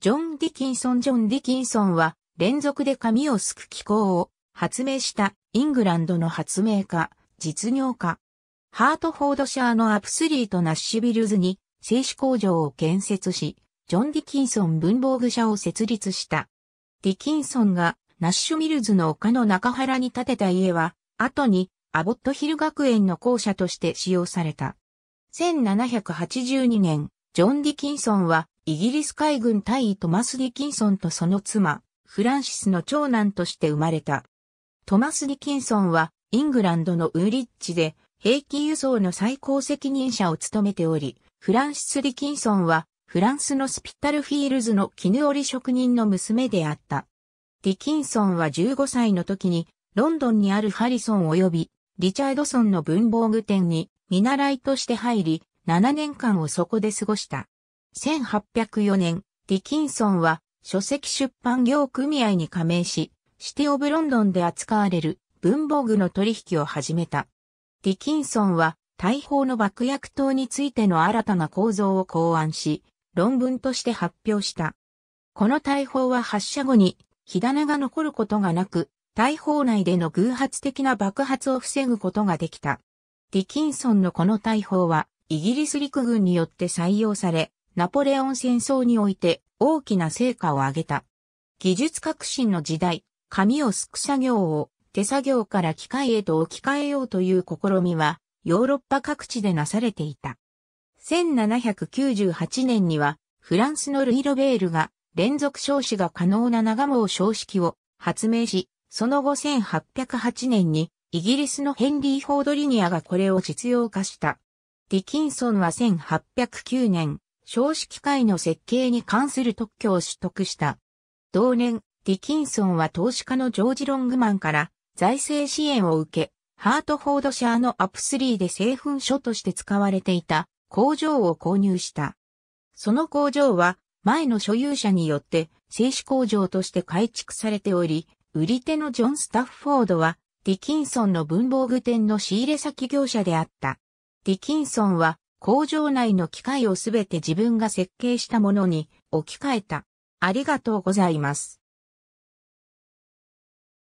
ジョン・ディキンソン・ジョン・ディキンソンは連続で紙をすく機構を発明したイングランドの発明家、実業家。ハートフォードシャーのアプスリーとナッシュビルズに製紙工場を建設し、ジョン・ディキンソン文房具社を設立した。ディキンソンがナッシュミルズの丘の中原に建てた家は、後にアボットヒル学園の校舎として使用された。1782年、ジョン・ディキンソンはイギリス海軍大尉トマス・ディキンソンとその妻、フランシスの長男として生まれた。トマス・ディキンソンは、イングランドのウーリッチで、兵器輸送の最高責任者を務めており、フランシス・ディキンソンは、フランスのスピッタルフィールズの絹織職人の娘であった。ディキンソンは15歳の時に、ロンドンにあるハリソン及び、リチャードソンの文房具店に、見習いとして入り、7年間をそこで過ごした。1804年、ディキンソンは書籍出版業組合に加盟し、シティ・オブ・ロンドンで扱われる文房具の取引を始めた。ディキンソンは大砲の爆薬等についての新たな構造を考案し、論文として発表した。この大砲は発射後に火種が残ることがなく、大砲内での偶発的な爆発を防ぐことができた。ディキンソンのこの大砲は、イギリス陸軍によって採用され、ナポレオン戦争において大きな成果を上げた。技術革新の時代、紙をすく作業を手作業から機械へと置き換えようという試みはヨーロッパ各地でなされていた。1798年にはフランスのルイ・ロベールが連続少子が可能な長毛少子機を発明し、その後1808年にイギリスのヘンリー・フォード・リニアがこれを実用化した。ディキンソンは1809年、少子機械の設計に関する特許を取得した。同年、ディキンソンは投資家のジョージ・ロングマンから財政支援を受け、ハートフォードシャーのアップ3で製粉所として使われていた工場を購入した。その工場は前の所有者によって製紙工場として改築されており、売り手のジョン・スタッフォードはディキンソンの文房具店の仕入れ先業者であった。ディキンソンは工場内の機械をすべて自分が設計したものに置き換えた。ありがとうございます。